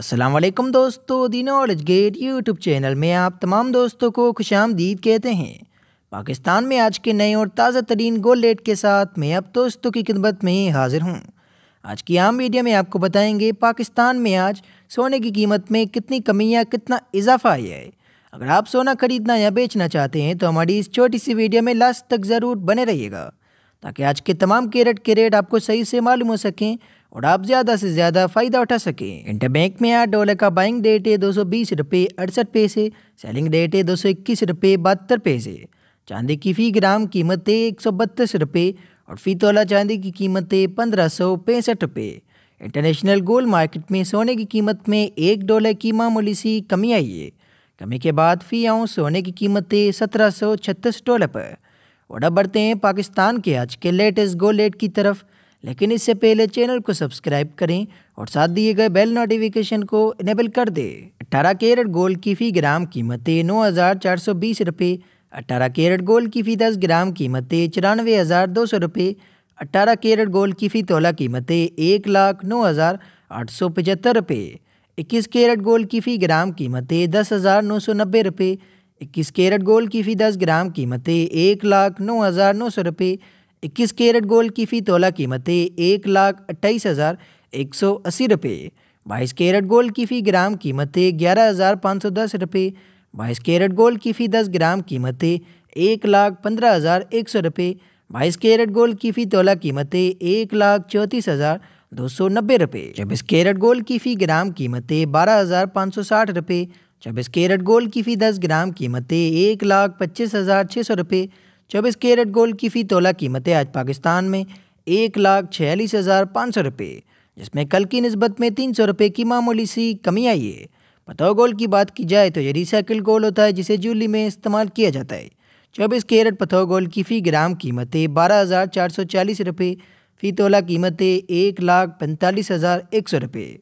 अस्सलाम वालेकुम दोस्तों the knowledge gate YouTube channel में आप तमाम दोस्तों को खुश आमदीद कहते हैं पाकिस्तान में आज के नए और ताज़ा तरीन गोल रेट के साथ मैं अब दोस्तों की खिदमत में हाजिर हूँ आज की आम वीडियो में आपको बताएंगे पाकिस्तान में आज सोने की कीमत में कितनी कमी या कितना इजाफा आया है अगर आप सोना खरीदना या बेचना चाहते हैं तो हमारी इस छोटी सी वीडियो में लास्ट तक ज़रूर बने रहिएगा ताकि आज के तमाम केरट के रेट आपको सही से मालूम हो सकें और आप ज़्यादा से ज़्यादा फ़ायदा उठा सकें इंटरबैंक में आठ डॉलर का बाइंग डेट है दो सौ बीस रुपये अड़सठ पैसे सेलिंग डेट है दो सौ इक्कीस रुपये बहत्तर पैसे चांदी की फ़ी ग्राम कीमत है एक सौ बत्तीस रुपये और फ़ी तोला चांदी की कीमत है पंद्रह सौ पैंसठ रुपये इंटरनेशनल गोल्ड मार्केट में सोने की कीमत में एक डॉलर की मामूली सी कमी आई है कमी के बाद फी आऊँ सोने की कीमत है सत्रह सौ छत्तीस डॉलर पर और अब बढ़ते हैं पाकिस्तान के आज के लेटेस्ट गोल्ड रेट की तरफ लेकिन इससे पहले चैनल को सब्सक्राइब करें और साथ दिए गए बेल नोटिफिकेशन को इनेबल कर दें अट्ठारह कैरेट गोल्ड की फी ग्राम कीमतें नौ हज़ार चार सौ बीस रुपये अट्ठारह कैरेट गोल्ड की फी दस ग्राम कीमतें चौरानवे हज़ार दो सौ रुपये अट्ठारह कैरेट गोल्ड की फी तोला कीमतें एक लाख नौ हज़ार आठ सौ पचहत्तर रुपये इक्कीस कैरेट गोल्ड की फ़ी ग्राम कीमतें दस हज़ार नौ सौ नब्बे रुपये इक्कीस कैरेट गोल्ड की फ़ी दस ग्राम कीमतें एक लाख नौ हज़ार नौ सौ रुपये इक्कीस कैरेट गोल्ड की फ़ी तोला कीमत है एक लाख अट्ठाईस हज़ार एक सौ अस्सी रुपये बाईस कैरेट गोल्ड की फ़ी ग्राम कीमत है ग्यारह हज़ार पाँच सौ दस रुपये बाईस कैरेट गोल्ड की फ़ी दस ग्राम कीमत है एक लाख पंद्रह हज़ार एक सौ रुपये बाईस कैरेट गोल्ड की फ़ी तोला कीमत है एक लाख चौंतीस हज़ार दो सौ नब्बे रुपये चौबीस कैरेट गोल्ड की फ़ी ग्राम कीमत है बारह हज़ार पाँच सौ साठ रुपये चौबीस कैरेट गोल्ड की फ़ी दस ग्राम कीमत है एक लाख पच्चीस हज़ार छः सौ रुपये चौबीस कैरेट गोल्ड की फी तोला कीमतें आज पाकिस्तान में एक लाख छियालीस हज़ार पाँच सौ रुपये जिसमें कल की नस्बत में तीन सौ रुपये की मामूली सी कमी आई है पतौ गोल्ड की बात की जाए तो ये रिसाइकिल गोल्ड होता है जिसे जूली में इस्तेमाल किया जाता है चौबीस कैरेट पथौ गोल की फ़ी ग्राम कीमतें बारह हज़ार चार सौ चालीस रुपये फ़ी तोला कीमतें एक लाख पैंतालीस हज़ार एक सौ रुपये